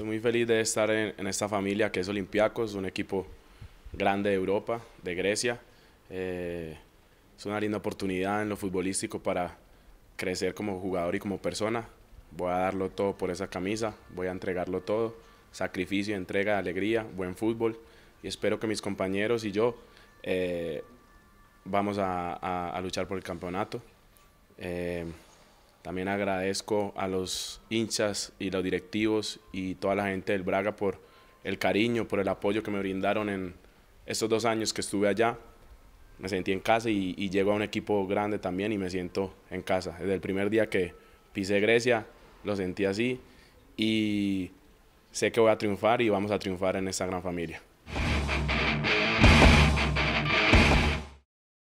Estoy muy feliz de estar en, esta familia que es Olympiacos, un equipo grande de Europa, de Grecia. Eh, es una linda oportunidad en lo futbolístico para crecer como jugador y como persona. Voy a darlo todo por esa camisa, voy a entregarlo todo. Sacrificio, entrega, alegría, buen fútbol. Y espero que mis compañeros y yo eh, vamos a, luchar por el campeonato. Eh, también agradezco a los hinchas y los directivos y toda la gente del Braga por el cariño, por el apoyo que me brindaron en estos dos años que estuve allá. Me sentí en casa y, llego a un equipo grande también y me siento en casa. Desde el primer día que pisé Grecia lo sentí así y sé que voy a triunfar y vamos a triunfar en esta gran familia.